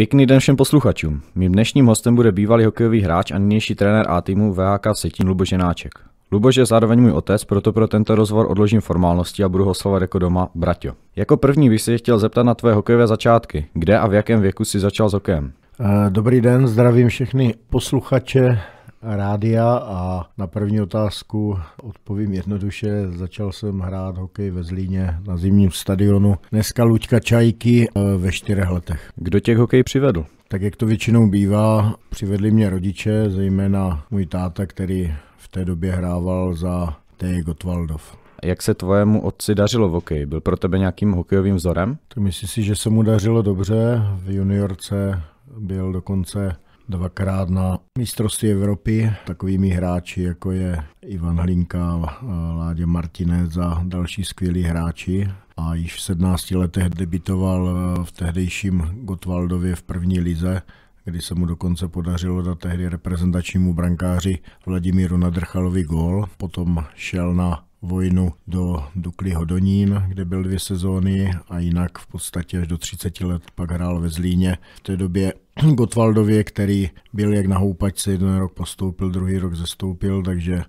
Pěkný den všem posluchačům. Mým dnešním hostem bude bývalý hokejový hráč a nynější trenér A týmu VHK Setín Luboš Jenáček. Luboš je zároveň můj otec, proto pro tento rozhovor odložím formálnosti a budu ho slovat jako doma Braťo. Jako první bych se chtěl zeptat na tvé hokejové začátky. Kde a v jakém věku si začal s hokejem? Eh, dobrý den, zdravím všechny posluchače rádia a na první otázku odpovím jednoduše. Začal jsem hrát hokej ve Zlíně na zimním stadionu. Dneska Luďka Čajky eh, ve čtyřech letech. Kdo těch hokej přivedl? Tak jak to většinou bývá, přivedli mě rodiče, zejména můj táta, který v té době hrával za T. Gotwaldov. Jak se tvojemu otci dařilo v hokeji? Byl pro tebe nějakým hokejovým vzorem? To myslím si, že se mu dařilo dobře. V juniorce byl dokonce dvakrát na mistrovství Evropy takovými hráči, jako je Ivan Hlinka, Ládě Martinez a další skvělí hráči. A již v 17 letech debitoval v tehdejším Gotwaldově v první lize, kdy se mu dokonce podařilo dát tehdy reprezentačnímu brankáři Vladimíru Nadrchalovi gól. Potom šel na vojnu do Dukly Hodonín, kde byl dvě sezóny a jinak v podstatě až do 30 let pak hrál ve Zlíně. V té době Gotwaldově, který byl jak na houpačce, jeden rok postoupil, druhý rok zestoupil, takže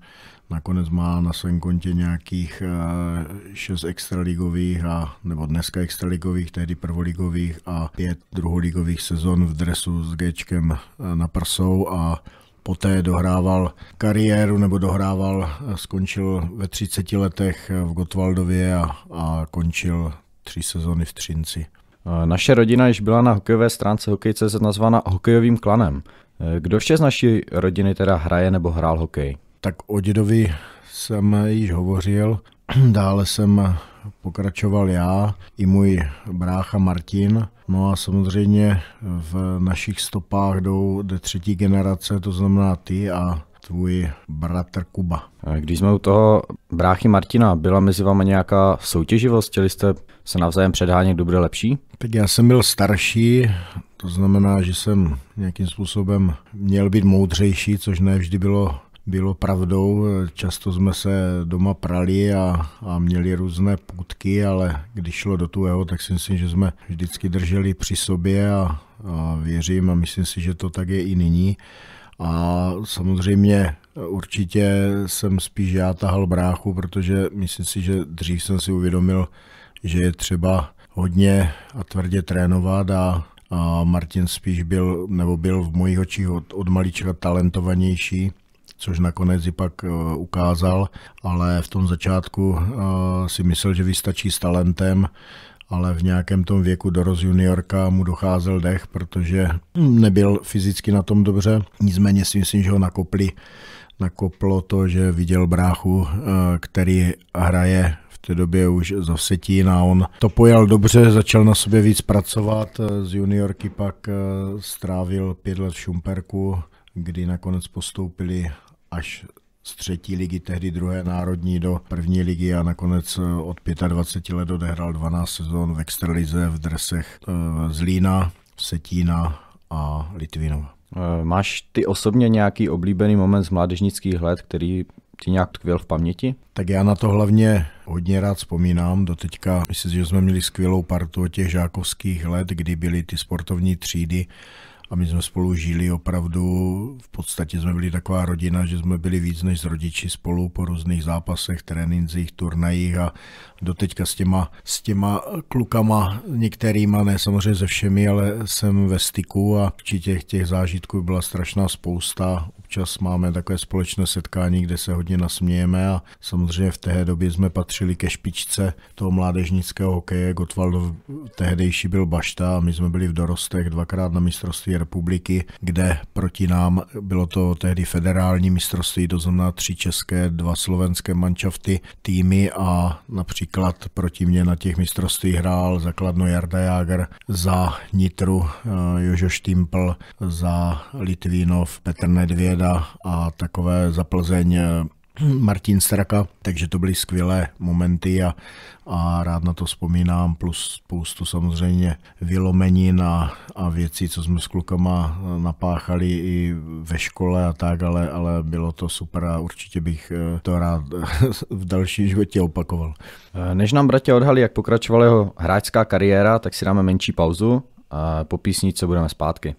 nakonec má na svém kontě nějakých eh, šest extraligových, a, nebo dneska extraligových, tehdy prvoligových a pět druholigových sezon v dresu s Gčkem eh, na prsou a poté dohrával kariéru nebo dohrával, eh, skončil ve 30 letech eh, v Gotwaldově a, a končil tři sezony v Třinci. Naše rodina již byla na hokejové stránce hokejce nazvána hokejovým klanem. Eh, kdo vše z naší rodiny teda hraje nebo hrál hokej? Tak o dědovi jsem již hovořil, dále jsem pokračoval já i můj brácha Martin – No a samozřejmě v našich stopách jdou de třetí generace, to znamená ty a tvůj bratr Kuba. Když jsme u toho bráchy Martina, byla mezi vámi nějaká soutěživost? Chtěli jste se navzájem předhánět, kdo bude lepší? Tak já jsem byl starší, to znamená, že jsem nějakým způsobem měl být moudřejší, což ne vždy bylo bylo pravdou. Často jsme se doma prali a, a měli různé půdky, ale když šlo do tuhého, tak si myslím, že jsme vždycky drželi při sobě a, a věřím a myslím si, že to tak je i nyní. A samozřejmě určitě jsem spíš já tahal bráchu, protože myslím si, že dřív jsem si uvědomil, že je třeba hodně a tvrdě trénovat a, a Martin spíš byl, nebo byl v mojich očích od, od malička talentovanější což nakonec i pak eh, ukázal, ale v tom začátku eh, si myslel, že vystačí s talentem, ale v nějakém tom věku doroz juniorka mu docházel dech, protože nebyl fyzicky na tom dobře. Nicméně si myslím, že ho nakopli, nakoplo to, že viděl bráchu, eh, který hraje v té době už za Vsetín a on to pojal dobře, začal na sobě víc pracovat. Z juniorky pak strávil pět let v Šumperku, kdy nakonec postoupili až z třetí ligy, tehdy druhé národní, do první ligy a nakonec eh, od 25 let odehrál 12 sezon v extralize v dresech eh, Zlína, Setína a Litvinova. Eh, máš ty osobně nějaký oblíbený moment z mládežnických let, který ti nějak tkvěl v paměti? Tak já na to hlavně hodně rád vzpomínám. Doteďka myslím, že jsme měli skvělou partu těch žákovských let, kdy byly ty sportovní třídy a my jsme spolu žili opravdu, v podstatě jsme byli taková rodina, že jsme byli víc než s rodiči spolu po různých zápasech, trénincích, turnajích a doteďka s těma, s těma klukama některýma, ne samozřejmě se všemi, ale jsem ve styku a určitě těch zážitků byla strašná spousta, občas máme takové společné setkání, kde se hodně nasmějeme a samozřejmě v té době jsme patřili ke špičce toho mládežnického hokeje. Gotwaldov tehdejší byl Bašta a my jsme byli v dorostech dvakrát na mistrovství republiky, kde proti nám bylo to tehdy federální mistrovství, to znamená tři české, dva slovenské mančafty týmy a například proti mě na těch mistrovství hrál zakladno Jarda Jager za Nitru eh, Jožo Štimpl, za Litvínov Petr Nedvěd Škabrda a takové za Plzeň eh, Martin Straka, takže to byly skvělé momenty a, a rád na to vzpomínám, plus spoustu samozřejmě vylomenin a, a věcí, co jsme s klukama eh, napáchali i ve škole a tak, ale, ale bylo to super a určitě bych eh, to rád v dalším životě opakoval. Než nám bratě odhalí, jak pokračovala jeho hráčská kariéra, tak si dáme menší pauzu a po písničce budeme zpátky.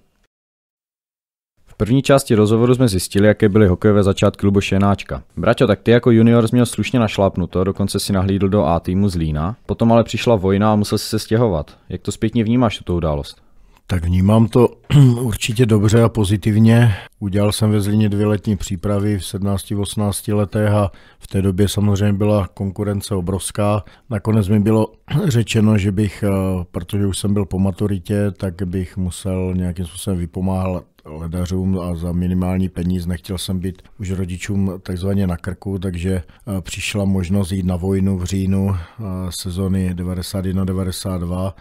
V první části rozhovoru jsme zjistili, jaké byly hokejové začátky Luboše Jenáčka. Braťo, tak ty jako junior jsi měl slušně našlápnuto, dokonce si nahlídl do A týmu z Lína, potom ale přišla vojna a musel si se stěhovat. Jak to zpětně vnímáš, tuto událost? Tak vnímám to určitě dobře a pozitivně. Udělal jsem ve Zlíně dvě letní přípravy v 17-18 letech a v té době samozřejmě byla konkurence obrovská. Nakonec mi bylo řečeno, že bych, eh, protože už jsem byl po maturitě, tak bych musel nějakým způsobem vypomáhat ledařům a za minimální peníz. Nechtěl jsem být už rodičům takzvaně na krku, takže e, přišla možnost jít na vojnu v říjnu e, sezony 91-92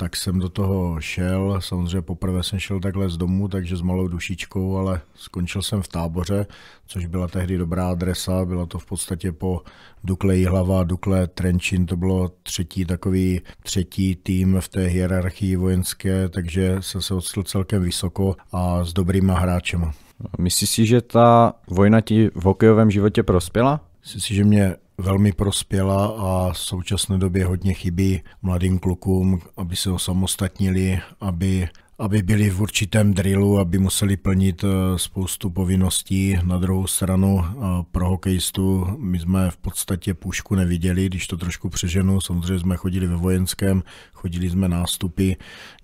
tak jsem do toho šel. Samozřejmě poprvé jsem šel takhle z domu, takže s malou dušičkou, ale skončil jsem v táboře, což byla tehdy dobrá adresa. Bylo to v podstatě po Dukle Jihlava, Dukle Trenčín, to bylo třetí takový třetí tým v té hierarchii vojenské, takže jsem se odstil celkem vysoko a s dobrýma hráčema. Myslíš si, že ta vojna ti v hokejovém životě prospěla? Myslím si, že mě velmi prospěla a v současné době hodně chybí mladým klukům, aby se osamostatnili, aby aby byli v určitém drillu, aby museli plnit eh, spoustu povinností. Na druhou stranu eh, pro hokejistu my jsme v podstatě pušku neviděli, když to trošku přeženu. Samozřejmě jsme chodili ve vojenském, chodili jsme nástupy,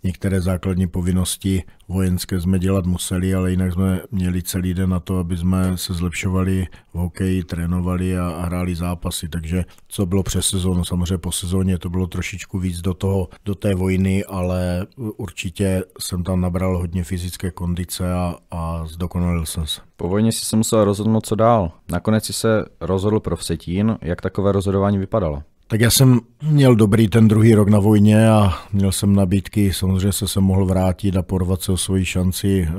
některé základní povinnosti vojenské jsme dělat museli, ale jinak jsme měli celý den na to, aby jsme se zlepšovali v hokeji, trénovali a, a hráli zápasy. Takže co bylo přes sezónu, samozřejmě po sezóně to bylo trošičku víc do toho, do té vojny, ale určitě jsem tam nabral hodně fyzické kondice a, a zdokonalil jsem se. Po vojně si se musel rozhodnout, co dál. Nakonec si se rozhodl pro Vsetín. Jak takové rozhodování vypadalo? Tak já jsem měl dobrý ten druhý rok na vojně a měl jsem nabídky, samozřejmě se jsem mohl vrátit a porvat se o svoji šanci eh,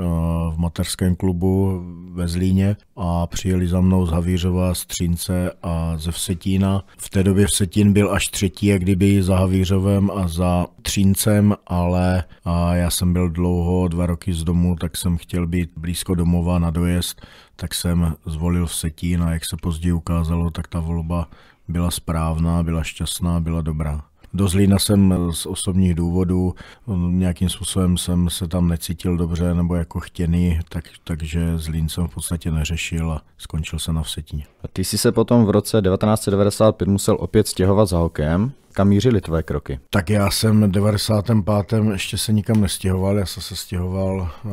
v materském klubu ve Zlíně a přijeli za mnou z Havířova, z Třince a ze Vsetína. V té době Vsetín byl až třetí, jak kdyby za Havířovem a za Třincem, ale eh, já jsem byl dlouho, dva roky z domu, tak jsem chtěl být blízko domova na dojezd tak jsem zvolil Setín a jak se později ukázalo, tak ta volba byla správná, byla šťastná, byla dobrá. Do Zlína jsem z osobních důvodů, mm, nějakým způsobem jsem se tam necítil dobře nebo jako chtěný, tak, takže Zlín jsem v podstatě neřešil a skončil se na Vsetíně. A ty jsi se potom v roce 1995 musel opět stěhovat za hokejem, kam mířily tvé kroky? Tak já jsem v 95. ještě se nikam nestěhoval, já jsem se stěhoval uh,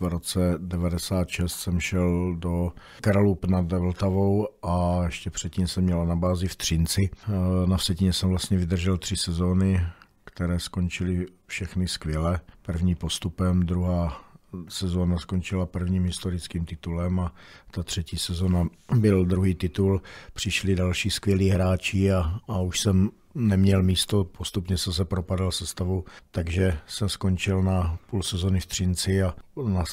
v roce 96 jsem šel do Kralup nad Vltavou a ještě předtím jsem měl na bázi v Třinci. E, na Vsetíně jsem vlastně vydržel tři sezóny, které skončily všechny skvěle. První postupem, druhá sezóna skončila prvním historickým titulem a ta třetí sezóna byl druhý titul. Přišli další skvělí hráči a, a už jsem neměl místo, postupně jsem se propadal se stavu, takže jsem skončil na půl sezony v Třinci a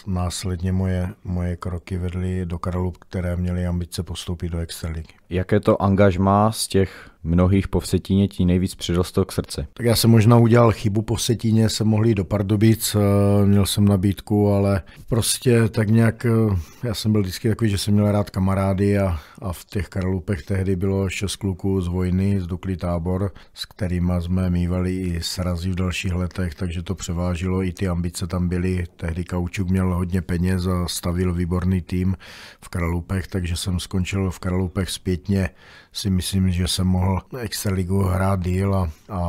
následně moje, moje kroky vedly do Karalub, které měly ambice postoupit do Extraligy. Jaké to angažmá z těch mnohých po Vsetíně ti nejvíc přirostl k srdci? Tak já jsem možná udělal chybu po Vsetíně, jsem mohl jít do Pardubic, eh, měl jsem nabídku, ale prostě tak nějak, eh, já jsem byl vždycky takový, že jsem měl rád kamarády a, a v těch karlupech tehdy bylo šest kluků z vojny, z Duklý tábor, s kterými jsme mývali i srazy v dalších letech, takže to převážilo, i ty ambice tam byly. Tehdy Kaučuk měl hodně peněz a stavil výborný tým v Kralupech, takže jsem skončil v Kralupech zpětně. Si myslím, že jsem mohl Extraligu hrát díl a, a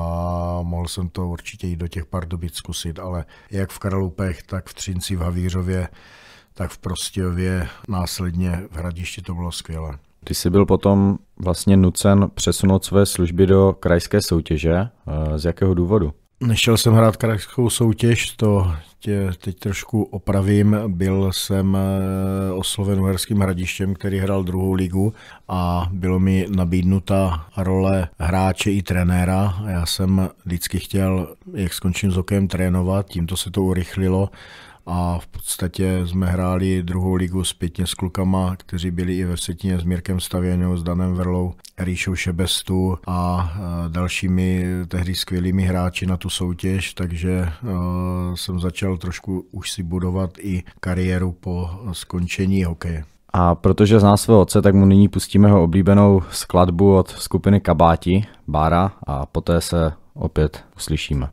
mohl jsem to určitě i do těch dobit zkusit, ale jak v Kralupech, tak v Třinci, v Havířově, tak v Prostějově, následně v Hradišti to bylo skvělé. Ty jsi byl potom vlastně nucen přesunout své služby do krajské soutěže. Eh, z jakého důvodu? Nešel jsem hrát krajskou soutěž, to tě teď trošku opravím. Byl jsem eh, osloven Uherským hradištěm, který hrál druhou ligu a bylo mi nabídnuta role hráče i trenéra já jsem vždycky chtěl, jak skončím s okem, trénovat, tímto se to urychlilo a v podstatě jsme hráli druhou ligu zpětně s klukama, kteří byli i ve Vsetině s Mírkem Stavěnou, s Danem Verlou, Ríšou Šebestu a dalšími tehdy skvělými hráči na tu soutěž, takže e, jsem začal trošku už si budovat i kariéru po skončení hokeje. A protože zná svého otce, tak mu nyní pustíme jeho oblíbenou skladbu od skupiny Kabáti, Bára a poté se opět uslyšíme.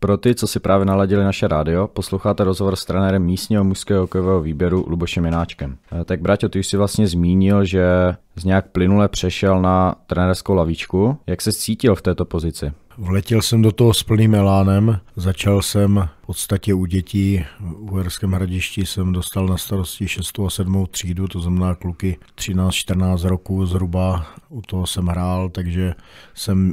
Pro ty, co si právě naladili naše rádio, posloucháte rozhovor s trenérem místního mužského hokejového výběru Lubošem Jináčkem. Eh, tak Braťo, ty už si vlastně zmínil, že z nějak plynule přešel na trenerskou lavíčku. Jak se cítil v této pozici? Vletěl jsem do toho s plným elánem. Začal jsem v podstatě u dětí v Uherském hradišti jsem dostal na starosti 6. a 7. třídu, to znamená kluky 13-14 roků zhruba, u toho jsem hrál, takže jsem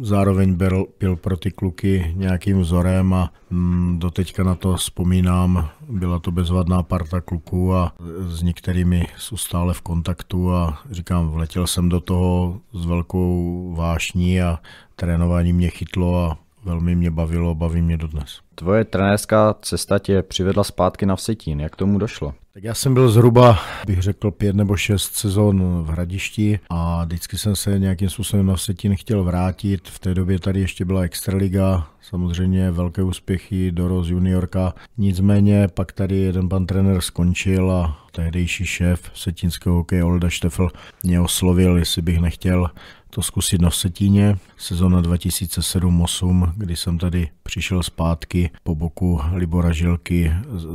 zároveň byl, byl pro ty kluky nějakým vzorem a mm, doteďka na to vzpomínám, byla to bezvadná parta kluků a s některými jsou stále v kontaktu a říkám, vletěl jsem do toho s velkou vášní a trénování mě chytlo a velmi mě bavilo, baví mě dodnes. Tvoje trenérská cesta tě přivedla zpátky na Vsetín. Jak tomu došlo? Tak já jsem byl zhruba, bych řekl, pět nebo šest sezon v Hradišti a vždycky jsem se nějakým způsobem na Vsetín chtěl vrátit. V té době tady ještě byla Extraliga, samozřejmě velké úspěchy, Doroz juniorka. Nicméně pak tady jeden pan trenér skončil a tehdejší šéf setínského hokeje Olda Štefl mě oslovil, jestli bych nechtěl to zkusit na Vsetíně. Sezona 2007 2008 kdy jsem tady přišel zpátky po boku Libora Žilky,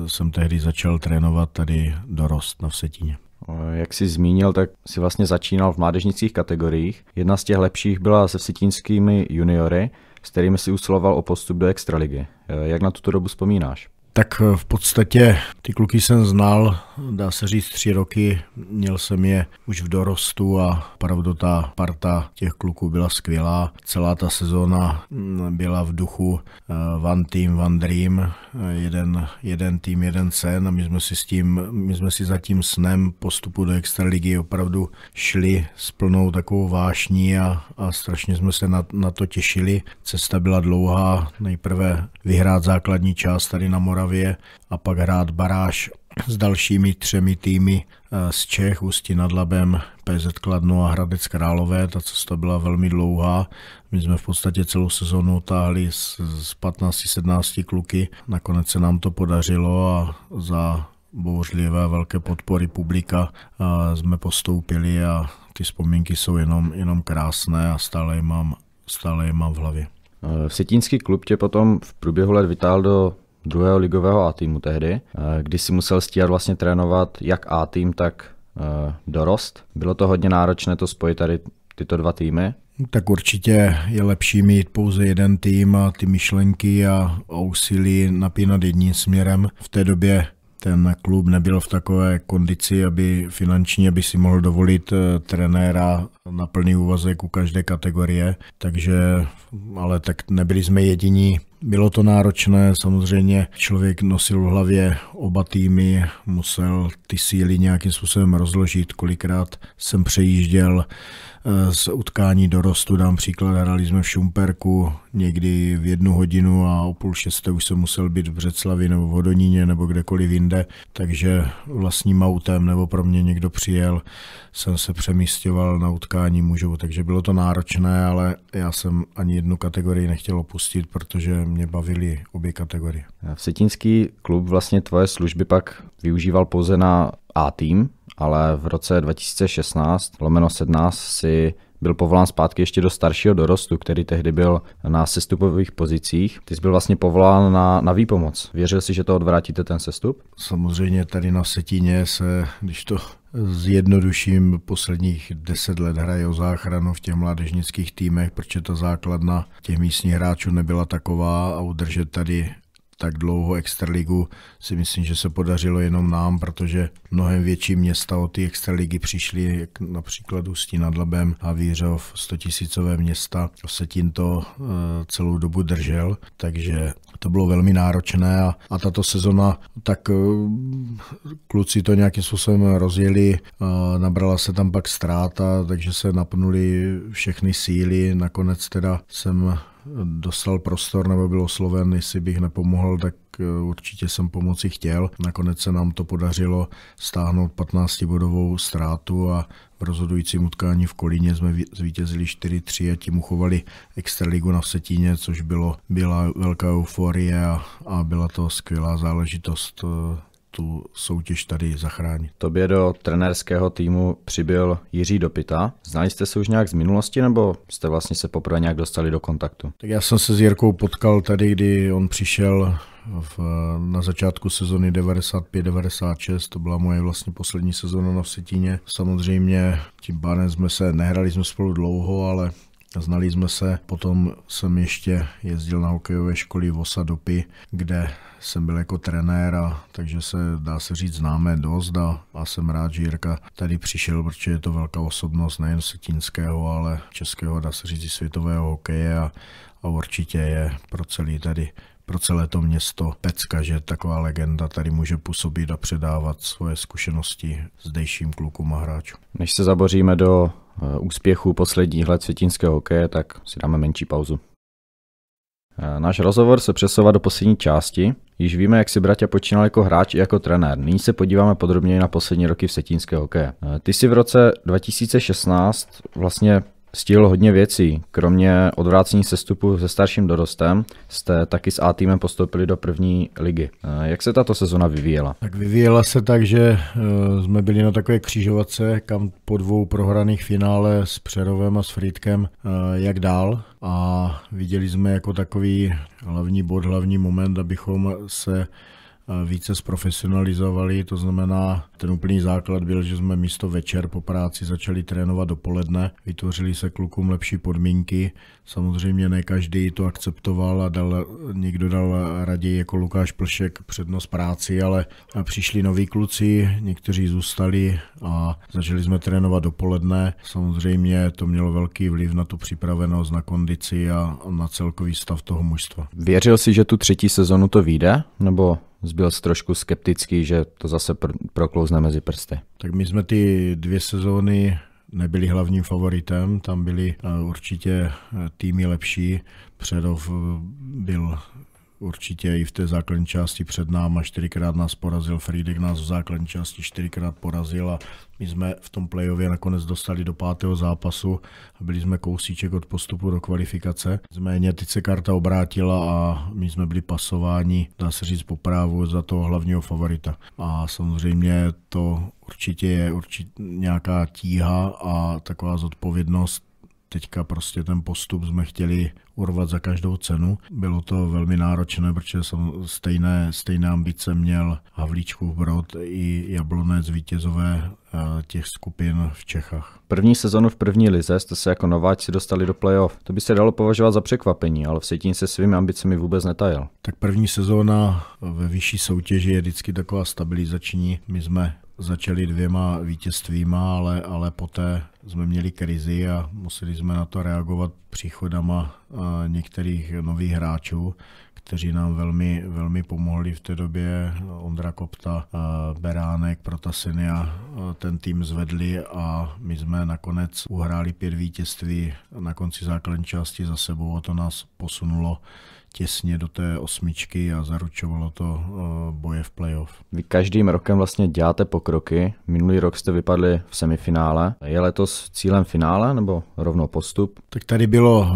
jsem tehdy začal trénovat tady dorost na Vsetíně. Jak jsi zmínil, tak si vlastně začínal v mládežnických kategoriích. Jedna z těch lepších byla se vsetínskými juniory, s kterými si usiloval o postup do Extraligy. Eh, jak na tuto dobu vzpomínáš? Tak eh, v podstatě ty kluky jsem znal, dá se říct, tři roky. Měl jsem je už v dorostu a opravdu ta parta těch kluků byla skvělá. Celá ta sezóna mm, byla v duchu eh, one team, one dream, eh, jeden, jeden tým, jeden sen a my jsme si s tím, my jsme si za tím snem postupu do Extraligy opravdu šli s plnou takovou vášní a, a strašně jsme se na, na to těšili. Cesta byla dlouhá, nejprve vyhrát základní část tady na Moravě Moravě a pak hrát baráž s dalšími třemi týmy eh, z Čech, Ústí nad Labem, PZ Kladno a Hradec Králové. Ta cesta byla velmi dlouhá. My jsme v podstatě celou sezonu táhli z 15-17 kluky. Nakonec se nám to podařilo a za bouřlivé velké podpory publika a eh, jsme postoupili a ty vzpomínky jsou jenom, jenom krásné a stále je mám, stále je mám v hlavě. Eh, Vsetínský klub tě potom v průběhu let vytáhl do druhého ligového A týmu tehdy, eh, kdy si musel stíhat vlastně trénovat jak A tým, tak eh, dorost. Bylo to hodně náročné to spojit tady tyto dva týmy? Tak určitě je lepší mít pouze jeden tým a ty myšlenky a úsilí napínat jedním směrem. V té době ten klub nebyl v takové kondici, aby finančně by si mohl dovolit eh, trenéra na plný úvazek u každé kategorie, takže, ale tak nebyli jsme jediní. Bylo to náročné, samozřejmě člověk nosil v hlavě oba týmy, musel ty síly nějakým způsobem rozložit, kolikrát jsem přejížděl z utkání dorostu, dám příklad, hráli jsme v Šumperku někdy v jednu hodinu a o půl šesté už jsem musel být v Břeclavi nebo v Hodoníně nebo kdekoliv jinde, takže vlastním autem nebo pro mě někdo přijel, jsem se přemístěval na utkání mužů, takže bylo to náročné, ale já jsem ani jednu kategorii nechtěl opustit, protože mě bavili obě kategorie. V Setinský klub vlastně tvoje služby pak využíval pouze na a-tým, ale v roce 2016 lomeno 17 si byl povolán zpátky ještě do staršího dorostu, který tehdy byl na sestupových pozicích. Ty jsi byl vlastně povolán na, na výpomoc. Věřil jsi, že to odvrátíte ten sestup? Samozřejmě tady na Setíně se, když to zjednoduším, posledních deset let hraje o záchranu v těch mládežnických týmech, protože ta základna těch místních hráčů nebyla taková a udržet tady tak dlouho extraligu si myslím, že se podařilo jenom nám, protože mnohem větší města o ty extraligy přišly, jak například Ústí nad Labem a Vířov, 100 tisícové města, se tím to eh, celou dobu držel, takže to bylo velmi náročné a, a tato sezona, tak eh, kluci to nějakým způsobem rozjeli, nabrala se tam pak ztráta, takže se napnuli všechny síly, nakonec teda jsem dostal prostor nebo byl osloven, jestli bych nepomohl, tak eh, určitě jsem pomoci chtěl. Nakonec se nám to podařilo stáhnout 15-bodovou ztrátu a v rozhodujícím utkání v Kolíně jsme zvítězili 4-3 a tím uchovali extraligu na Setíně, což bylo, byla velká euforie a, a byla to skvělá záležitost eh, tu soutěž tady zachránit. Tobě do trenérského týmu přibyl Jiří Dopita. Znali jste se už nějak z minulosti nebo jste vlastně se poprvé nějak dostali do kontaktu? Tak já jsem se s Jirkou potkal tady, kdy on přišel v, na začátku sezony 95-96, to byla moje vlastně poslední sezona na Setíně. Samozřejmě tím pádem jsme se nehrali jsme spolu dlouho, ale Znali jsme se, potom jsem ještě jezdil na hokejové školy v Osadopy, kde jsem byl jako trenér, a, takže se dá se říct známe dost a, a jsem rád, že Jirka tady přišel, protože je to velká osobnost nejen setínského, ale českého, dá se říct světového hokeje a, a určitě je pro celý tady pro celé to město Pecka, že taková legenda tady může působit a předávat svoje zkušenosti zdejším klukům a hráčům. Než se zaboříme do Eh, úspěchu posledních let světinského hokeje, tak si dáme menší pauzu. Eh, náš rozhovor se přesouvá do poslední části. Již víme, jak si bratě počínal jako hráč i jako trenér. Nyní se podíváme podrobněji na poslední roky v setínské hokeje. Eh, ty si v roce 2016 vlastně stihl hodně věcí. Kromě odvrácení sestupu se starším dorostem jste taky s A týmem postoupili do první ligy. Eh, jak se tato sezona vyvíjela? Tak vyvíjela se tak, že eh, jsme byli na takové křižovatce, kam po dvou prohraných finále s Přerovem a s Frýdkem, eh, jak dál. A viděli jsme jako takový hlavní bod, hlavní moment, abychom se Eh, více zprofesionalizovali, to znamená, ten úplný základ byl, že jsme místo večer po práci začali trénovat dopoledne, vytvořili se klukům lepší podmínky, samozřejmě ne každý to akceptoval a dal, někdo dal raději jako Lukáš Plšek přednost práci, ale přišli noví kluci, někteří zůstali a začali jsme trénovat dopoledne, samozřejmě to mělo velký vliv na tu připravenost, na kondici a na celkový stav toho mužstva. Věřil si, že tu třetí sezonu to vyjde, nebo byl trošku skeptický, že to zase pr- proklouzne mezi prsty. Tak my jsme ty dvě sezóny nebyli hlavním favoritem, tam byli eh, určitě eh, týmy lepší. Předov eh, byl určitě i v té základní části před náma. Čtyřikrát nás porazil, Friedek nás v základní části čtyřikrát porazil a my jsme v tom playově nakonec dostali do pátého zápasu a byli jsme kousíček od postupu do kvalifikace. Nicméně teď se karta obrátila a my jsme byli pasováni, dá se říct, po právu za toho hlavního favorita. A samozřejmě to určitě je určitě nějaká tíha a taková zodpovědnost teďka prostě ten postup jsme chtěli urvat za každou cenu. Bylo to velmi náročné, protože jsem stejné, stejné ambice měl v Brod i Jablonec vítězové eh, těch skupin v Čechách. První sezonu v první lize jste se jako nováčci dostali do playoff. To by se dalo považovat za překvapení, ale v Setín se svými ambicemi vůbec netajil. Tak první sezóna eh, ve vyšší soutěži je vždycky taková stabilizační. My jsme začali dvěma vítězstvíma, ale, ale poté jsme měli krizi a museli jsme na to reagovat příchodama eh, některých nových hráčů, kteří nám velmi, velmi pomohli v té době. Ondra Kopta, eh, Beránek, Protasinia eh, ten tým zvedli a my jsme nakonec uhráli pět vítězství na konci základní části za sebou a to nás posunulo těsně do té osmičky a zaručovalo to eh, boje v playoff. Vy každým rokem vlastně děláte pokroky. Minulý rok jste vypadli v semifinále. Je letos cílem finále nebo rovnou postup? Tak tady bylo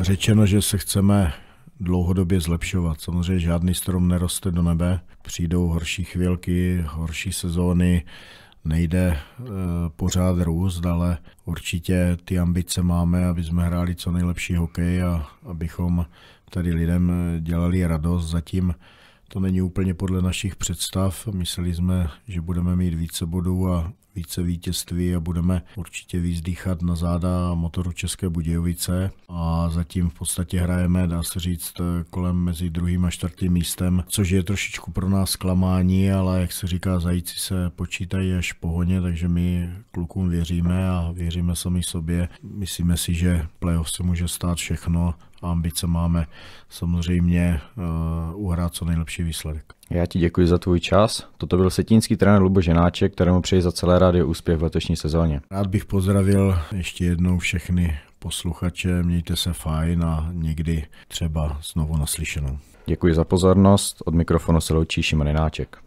eh, řečeno, že se chceme dlouhodobě zlepšovat. Samozřejmě žádný strom neroste do nebe. Přijdou horší chvilky, horší sezóny, nejde eh, pořád růst, ale určitě ty ambice máme, aby jsme hráli co nejlepší hokej a abychom tady lidem eh, dělali radost. Zatím to není úplně podle našich představ. Mysleli jsme, že budeme mít více bodů a více vítězství a budeme určitě víc na záda motoru České Budějovice a zatím v podstatě hrajeme, dá se říct, eh, kolem mezi druhým a čtvrtým místem, což je trošičku pro nás klamání, ale jak se říká, zajíci se počítají až pohoně, takže my klukům věříme a věříme sami sobě. Myslíme si, že playoff se může stát všechno ambice máme samozřejmě eh, uhrát co nejlepší výsledek. Já ti děkuji za tvůj čas. Toto byl setínský trenér Lubo Ženáček, kterému přeji za celé rádio úspěch v letošní sezóně. Rád bych pozdravil ještě jednou všechny posluchače, mějte se fajn a někdy třeba znovu naslyšenou. Děkuji za pozornost, od mikrofonu se loučí Šimon Jináček.